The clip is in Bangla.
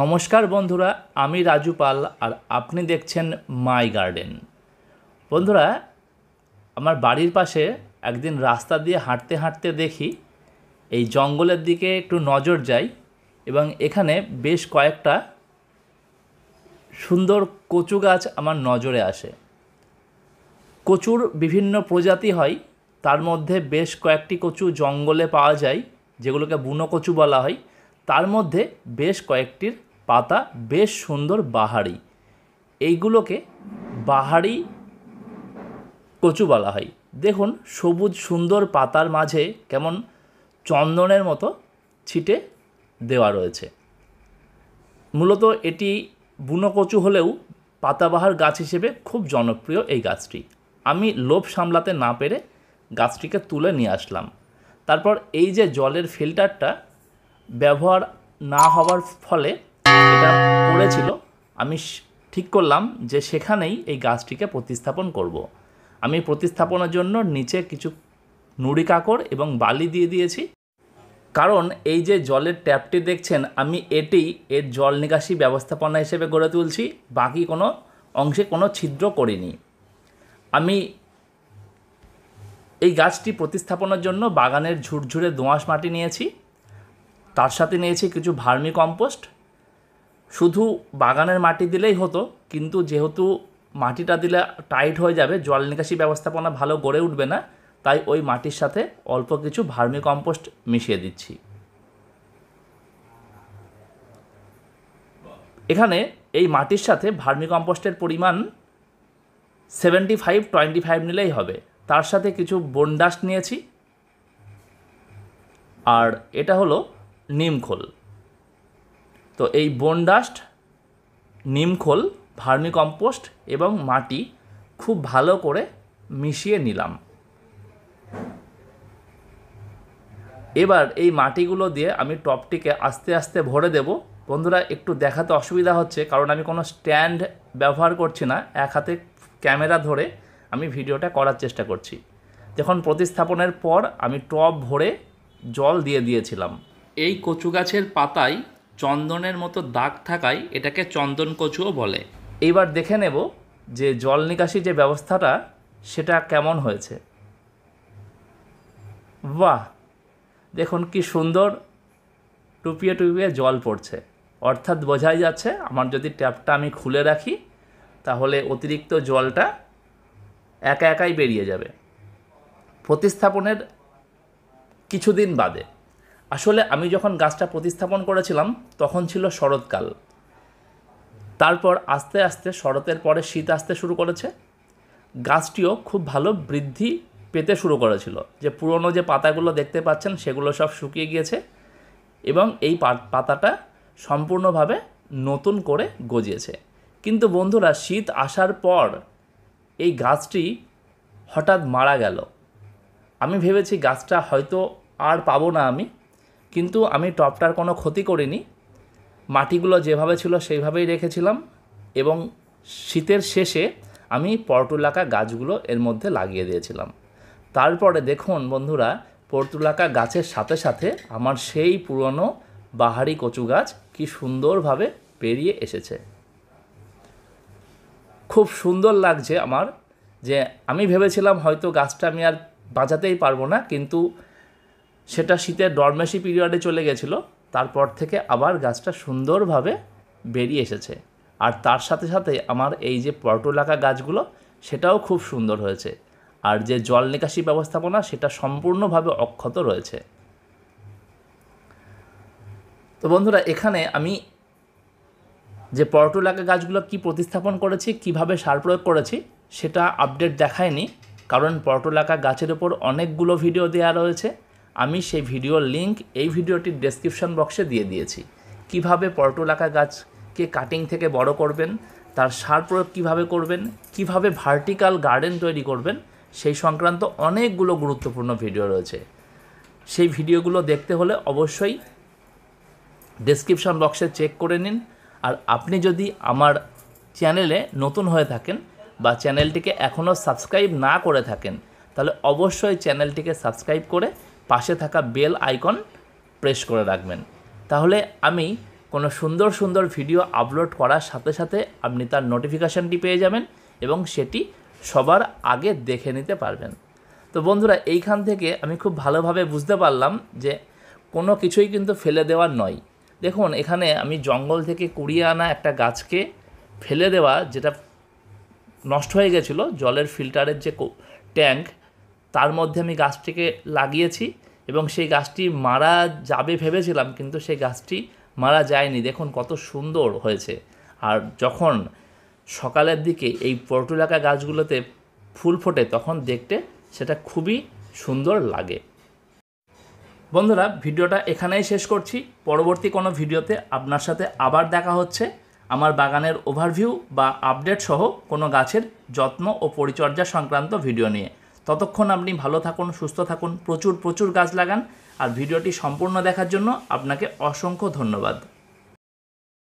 নমস্কার বন্ধুরা আমি রাজু পাল আর আপনি দেখছেন মাই গার্ডেন বন্ধুরা আমার বাড়ির পাশে একদিন রাস্তা দিয়ে হাঁটতে হাঁটতে দেখি এই জঙ্গলের দিকে একটু নজর যাই এবং এখানে বেশ কয়েকটা সুন্দর কচু গাছ আমার নজরে আসে কচুর বিভিন্ন প্রজাতি হয় তার মধ্যে বেশ কয়েকটি কচু জঙ্গলে পাওয়া যায় যেগুলোকে বুনো কচু বলা হয় তার মধ্যে বেশ কয়েকটির পাতা বেশ সুন্দর বাহারি এইগুলোকে বাহারি কচু বলা হয় দেখুন সবুজ সুন্দর পাতার মাঝে কেমন চন্দনের মতো ছিটে দেওয়া রয়েছে মূলত এটি বুনো কচু হলেও পাতাবাহার গাছ হিসেবে খুব জনপ্রিয় এই গাছটি আমি লোভ সামলাতে না পেরে গাছটিকে তুলে নিয়ে আসলাম তারপর এই যে জলের ফিল্টারটা ব্যবহার না হওয়ার ফলে এটা পড়েছিল আমি ঠিক করলাম যে সেখানেই এই গাছটিকে প্রতিস্থাপন করব। আমি প্রতিস্থাপনের জন্য নিচে কিছু নুড়ি কাকড় এবং বালি দিয়ে দিয়েছি কারণ এই যে জলের ট্যাপটি দেখছেন আমি এটি এর জল নিকাশি ব্যবস্থাপনা হিসেবে গড়ে তুলছি বাকি কোনো অংশে কোনো ছিদ্র করিনি আমি এই গাছটি প্রতিস্থাপনের জন্য বাগানের ঝুরঝুরে দোঁয়াশ মাটি নিয়েছি তার সাথে নিয়েছি কিছু ভার্মি কম্পোস্ট শুধু বাগানের মাটি দিলেই হতো কিন্তু যেহেতু মাটিটা দিলে টাইট হয়ে যাবে জল নিকাশি ব্যবস্থাপনা ভালো গড়ে উঠবে না তাই ওই মাটির সাথে অল্প কিছু ভার্মি কম্পোস্ট মিশিয়ে দিচ্ছি এখানে এই মাটির সাথে ভার্মি কম্পোস্টের পরিমাণ সেভেন্টি ফাইভ টোয়েন্টি ফাইভ নিলেই হবে তার সাথে কিছু বনডাস্ট নিয়েছি আর এটা হলো নিমখোল তো এই বোন ডাস্ট নিমখোল ভার্মি কম্পোস্ট এবং মাটি খুব ভালো করে মিশিয়ে নিলাম এবার এই মাটিগুলো দিয়ে আমি টপটিকে আস্তে আস্তে ভরে দেব বন্ধুরা একটু দেখাতে অসুবিধা হচ্ছে কারণ আমি কোনো স্ট্যান্ড ব্যবহার করছি না এক হাতে ক্যামেরা ধরে আমি ভিডিওটা করার চেষ্টা করছি যখন প্রতিস্থাপনের পর আমি টপ ভরে জল দিয়ে দিয়েছিলাম এই কচু গাছের পাতায় চন্দনের মতো দাগ থাকায় এটাকে চন্দন কচুও বলে এইবার দেখে নেব যে জল নিকাশি যে ব্যবস্থাটা সেটা কেমন হয়েছে বাহ দেখুন কি সুন্দর টুপিয়ে টুপিয়ে জল পড়ছে অর্থাৎ বোঝাই যাচ্ছে আমার যদি ট্যাপটা আমি খুলে রাখি তাহলে অতিরিক্ত জলটা একা একাই বেরিয়ে যাবে প্রতিস্থাপনের কিছুদিন বাদে আসলে আমি যখন গাছটা প্রতিস্থাপন করেছিলাম তখন ছিল শরৎকাল তারপর আস্তে আস্তে শরতের পরে শীত আসতে শুরু করেছে গাছটিও খুব ভালো বৃদ্ধি পেতে শুরু করেছিল যে পুরনো যে পাতাগুলো দেখতে পাচ্ছেন সেগুলো সব শুকিয়ে গিয়েছে এবং এই পাতাটা সম্পূর্ণভাবে নতুন করে গজিয়েছে কিন্তু বন্ধুরা শীত আসার পর এই গাছটি হঠাৎ মারা গেল আমি ভেবেছি গাছটা হয়তো আর পাবো না আমি কিন্তু আমি টপটার কোনো ক্ষতি করিনি মাটিগুলো যেভাবে ছিল সেইভাবেই রেখেছিলাম এবং শীতের শেষে আমি পর্তুলাকা গাছগুলো এর মধ্যে লাগিয়ে দিয়েছিলাম তারপরে দেখুন বন্ধুরা পর্তুলাকা গাছের সাথে সাথে আমার সেই পুরনো বাহারি কচু গাছ কি সুন্দরভাবে বেরিয়ে এসেছে খুব সুন্দর লাগছে আমার যে আমি ভেবেছিলাম হয়তো গাছটা আমি আর বাঁচাতেই পারবো না কিন্তু সেটা শীতের ডরমেসি পিরিয়ডে চলে গেছিল তারপর থেকে আবার গাছটা সুন্দরভাবে বেরিয়ে এসেছে আর তার সাথে সাথে আমার এই যে পটলাকা গাছগুলো সেটাও খুব সুন্দর হয়েছে আর যে জল নিকাশি ব্যবস্থাপনা সেটা সম্পূর্ণভাবে অক্ষত রয়েছে তো বন্ধুরা এখানে আমি যে পটলাকা গাছগুলো কি প্রতিস্থাপন করেছি কিভাবে সার প্রয়োগ করেছি সেটা আপডেট দেখায়নি কারণ পটলাকা গাছের ওপর অনেকগুলো ভিডিও দেওয়া রয়েছে আমি সেই ভিডিওর লিঙ্ক এই ভিডিওটির ডেসক্রিপশন বক্সে দিয়ে দিয়েছি কিভাবে পটলাকা গাছকে কাটিং থেকে বড় করবেন তার সার প্রয়োগ কীভাবে করবেন কিভাবে ভার্টিক্যাল গার্ডেন তৈরি করবেন সেই সংক্রান্ত অনেকগুলো গুরুত্বপূর্ণ ভিডিও রয়েছে সেই ভিডিওগুলো দেখতে হলে অবশ্যই ডেসক্রিপশন বক্সে চেক করে নিন আর আপনি যদি আমার চ্যানেলে নতুন হয়ে থাকেন বা চ্যানেলটিকে এখনও সাবস্ক্রাইব না করে থাকেন তাহলে অবশ্যই চ্যানেলটিকে সাবস্ক্রাইব করে পাশে থাকা বেল আইকন প্রেস করে রাখবেন তাহলে আমি কোনো সুন্দর সুন্দর ভিডিও আপলোড করার সাথে সাথে আপনি তার নোটিফিকেশানটি পেয়ে যাবেন এবং সেটি সবার আগে দেখে নিতে পারবেন তো বন্ধুরা এইখান থেকে আমি খুব ভালোভাবে বুঝতে পারলাম যে কোনো কিছুই কিন্তু ফেলে দেওয়ার নয় দেখুন এখানে আমি জঙ্গল থেকে কুড়িয়ে আনা একটা গাছকে ফেলে দেওয়া যেটা নষ্ট হয়ে গেছিলো জলের ফিল্টারের যে ট্যাঙ্ক তার মধ্যে আমি গাছটিকে লাগিয়েছি এবং সেই গাছটি মারা যাবে ভেবেছিলাম কিন্তু সেই গাছটি মারা যায়নি দেখুন কত সুন্দর হয়েছে আর যখন সকালের দিকে এই পটুলাকা গাছগুলোতে ফুল ফোটে তখন দেখতে সেটা খুবই সুন্দর লাগে বন্ধুরা ভিডিওটা এখানেই শেষ করছি পরবর্তী কোনো ভিডিওতে আপনার সাথে আবার দেখা হচ্ছে আমার বাগানের ওভারভিউ বা আপডেট সহ কোনো গাছের যত্ন ও পরিচর্যা সংক্রান্ত ভিডিও নিয়ে ততক্ষণ আপনি ভালো থাকুন সুস্থ থাকুন প্রচুর প্রচুর গাছ লাগান আর ভিডিওটি সম্পূর্ণ দেখার জন্য আপনাকে অসংখ্য ধন্যবাদ